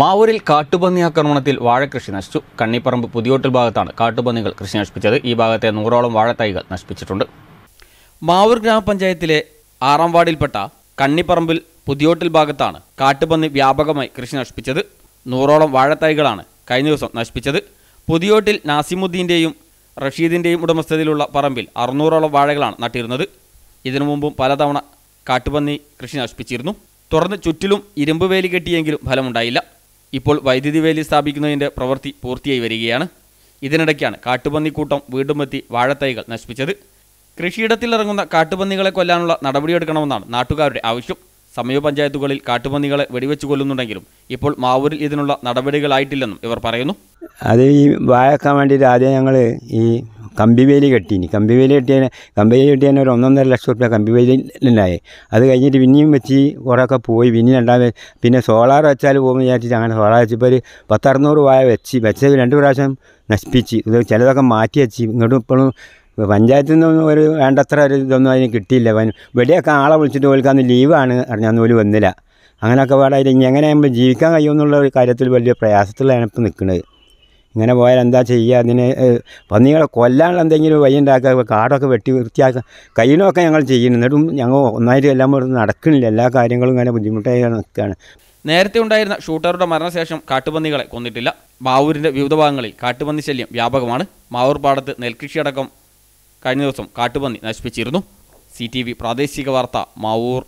മാവൂരിൽ കാട്ടുപന്നി ആക്രമണത്തിൽ വാഴകൃഷി നശിച്ചു കണ്ണിപ്പറമ്പ് പുതിയോട്ടിൽ ഭാഗത്താണ് കാട്ടുപന്നികൾ കൃഷി നശിപ്പിച്ചത് ഈ ഭാഗത്തെ നൂറോളം വാഴത്തൈകൾ നശിപ്പിച്ചിട്ടുണ്ട് മാവൂർ ഗ്രാമപഞ്ചായത്തിലെ ആറാം വാർഡിൽപ്പെട്ട കണ്ണിപ്പറമ്പിൽ പുതിയോട്ടിൽ ഭാഗത്താണ് കാട്ടുപന്നി വ്യാപകമായി കൃഷി നശിപ്പിച്ചത് നൂറോളം വാഴത്തൈകളാണ് കഴിഞ്ഞ ദിവസം നശിപ്പിച്ചത് പുതിയോട്ടിൽ നാസിമുദ്ദീൻ്റെയും റഷീദിൻ്റെയും ഉടമസ്ഥതയിലുള്ള പറമ്പിൽ അറുന്നൂറോളം വാഴകളാണ് നട്ടിരുന്നത് ഇതിനു മുമ്പും പലതവണ കാട്ടുപന്നി കൃഷി നശിപ്പിച്ചിരുന്നു തുടർന്ന് ചുറ്റിലും ഇരുമ്പ് വേലി കെട്ടിയെങ്കിലും ഫലമുണ്ടായില്ല ഇപ്പോൾ വൈദ്യുതി വേലി സ്ഥാപിക്കുന്നതിൻ്റെ പ്രവൃത്തി പൂർത്തിയായി വരികയാണ് ഇതിനിടയ്ക്കാണ് കാട്ടുപന്നിക്കൂട്ടം വീണ്ടും എത്തി വാഴത്തൈകൾ നശിപ്പിച്ചത് കൃഷിയിടത്തിൽ ഇറങ്ങുന്ന കാട്ടുപന്നികളെ കൊല്ലാനുള്ള നടപടിയെടുക്കണമെന്നാണ് നാട്ടുകാരുടെ ആവശ്യം സമീപപഞ്ചായത്തുകളിൽ കാട്ടുപന്നികളെ വെടിവെച്ച് കൊല്ലുന്നുണ്ടെങ്കിലും ഇപ്പോൾ മാവൂരിൽ ഇതിനുള്ള നടപടികളായിട്ടില്ലെന്നും ഇവർ പറയുന്നു അത് ഈ വാഴക്കാൻ വേണ്ടിയിട്ട് ആദ്യം ഞങ്ങൾ ഈ കമ്പിവേലി കെട്ടീനി കമ്പിവേലി കെട്ടിയ കമ്പിവേലി കെട്ടിയതിന് ഒരു ഒന്നൊന്നര ലക്ഷം റുപ്യ കമ്പിവേലിയിലുണ്ടായി അത് കഴിഞ്ഞിട്ട് പിന്നെയും വെച്ച് കുറേയൊക്കെ പോയി പിന്നെ രണ്ടാമത് പിന്നെ സോളാർ വെച്ചാൽ പോകുമ്പോൾ വിചാരിച്ചിട്ട് അങ്ങനെ സോളാർ വെച്ചപ്പോൾ ഒരു പത്തറുന്നൂറ് വായ വെച്ച് വെച്ചത് രണ്ട് പ്രാവശ്യം നശിപ്പിച്ച് ഇത് ചിലതൊക്കെ മാറ്റി വെച്ച് ഇങ്ങോട്ടും ഇപ്പോഴും പഞ്ചായത്തിൽ നിന്നൊന്നും ഒരു വേണ്ടത്ര ഒരു ഇതൊന്നും അതിന് കിട്ടിയില്ല വെടിയൊക്കെ ആളെ വിളിച്ചിട്ട് ഓൽക്കാന്ന് ലീവാണ് അന്ന് പോലും വന്നില്ല അങ്ങനെയൊക്കെ പാടായിട്ട് ഇനി എങ്ങനെയാകുമ്പോൾ ജീവിക്കാൻ കഴിയുമെന്നുള്ള ഒരു കാര്യത്തിൽ വലിയ പ്രയാസത്തിലാണ് ഇപ്പം നിൽക്കുന്നത് ഇങ്ങനെ പോയാൽ എന്താ ചെയ്യുക അതിന് പന്നികളെ കൊല്ലാനുള്ള എന്തെങ്കിലും വഴി ഉണ്ടാക്കുക കാടൊക്കെ വെട്ടി വൃത്തിയാക്കുക കയ്യിലൊക്കെ ഞങ്ങൾ ചെയ്യുന്നു എന്നിട്ടും ഞങ്ങൾ ഒന്നായിട്ട് എല്ലാം നടക്കുന്നില്ല എല്ലാ കാര്യങ്ങളും ഇങ്ങനെ ബുദ്ധിമുട്ടായി നടക്കുകയാണ് നേരത്തെ ഉണ്ടായിരുന്ന ഷൂട്ടറുടെ മരണശേഷം കാട്ടുപന്നികളെ കൊന്നിട്ടില്ല മാവൂരിൻ്റെ വിവിധ ഭാഗങ്ങളിൽ കാട്ടുപന്നി ശല്യം വ്യാപകമാണ് മാവൂർ പാടത്ത് നെൽകൃഷിയടക്കം കഴിഞ്ഞ ദിവസം കാട്ടുപന്നി നശിപ്പിച്ചിരുന്നു സി പ്രാദേശിക വാർത്ത മാവൂർ